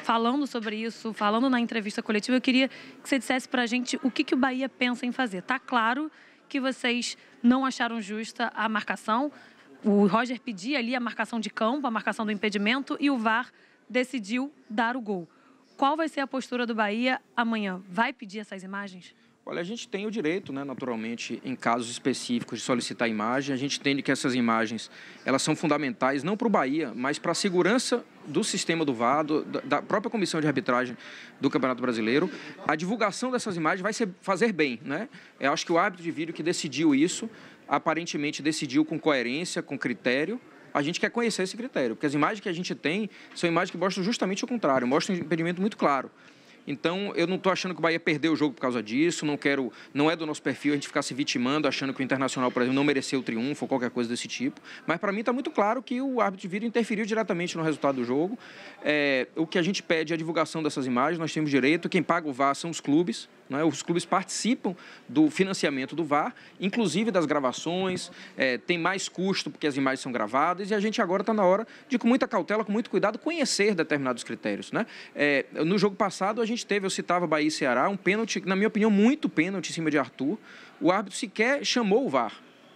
falando sobre isso, falando na entrevista coletiva, eu queria que você dissesse para a gente o que, que o Bahia pensa em fazer. Tá claro que vocês não acharam justa a marcação. O Roger pedia ali a marcação de campo, a marcação do impedimento e o VAR decidiu dar o gol. Qual vai ser a postura do Bahia amanhã? Vai pedir essas imagens? Olha, a gente tem o direito, né, naturalmente, em casos específicos, de solicitar imagem. A gente entende que essas imagens elas são fundamentais, não para o Bahia, mas para a segurança do sistema do VAR, da própria comissão de arbitragem do Campeonato Brasileiro. A divulgação dessas imagens vai ser, fazer bem. Né? Eu acho que o árbitro de vídeo que decidiu isso, aparentemente decidiu com coerência, com critério, a gente quer conhecer esse critério, porque as imagens que a gente tem são imagens que mostram justamente o contrário, mostram um impedimento muito claro. Então, eu não estou achando que o Bahia perdeu o jogo por causa disso, não quero, não é do nosso perfil a gente ficar se vitimando, achando que o Internacional, por exemplo, não mereceu o triunfo ou qualquer coisa desse tipo. Mas, para mim, está muito claro que o árbitro de vídeo interferiu diretamente no resultado do jogo. É, o que a gente pede é a divulgação dessas imagens, nós temos direito, quem paga o VAR são os clubes, né? os clubes participam do financiamento do VAR, inclusive das gravações, é, tem mais custo porque as imagens são gravadas e a gente agora está na hora de, com muita cautela, com muito cuidado, conhecer determinados critérios. Né? É, no jogo passado, a gente gente teve, eu citava Bahia e Ceará, um pênalti, na minha opinião, muito pênalti em cima de Arthur. O árbitro sequer chamou o VAR.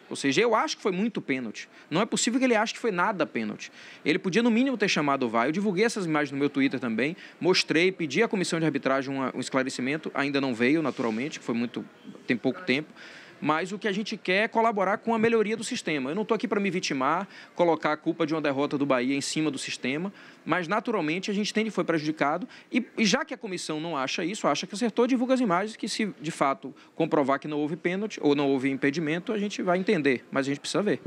Ou seja, eu acho que foi muito pênalti. Não é possível que ele ache que foi nada pênalti. Ele podia, no mínimo, ter chamado o VAR. Eu divulguei essas imagens no meu Twitter também, mostrei, pedi à comissão de arbitragem um esclarecimento, ainda não veio, naturalmente, que foi muito. tem pouco tempo mas o que a gente quer é colaborar com a melhoria do sistema. Eu não estou aqui para me vitimar, colocar a culpa de uma derrota do Bahia em cima do sistema, mas naturalmente a gente tem que foi prejudicado e, e já que a comissão não acha isso, acha que acertou, divulga as imagens que se de fato comprovar que não houve pênalti ou não houve impedimento, a gente vai entender, mas a gente precisa ver.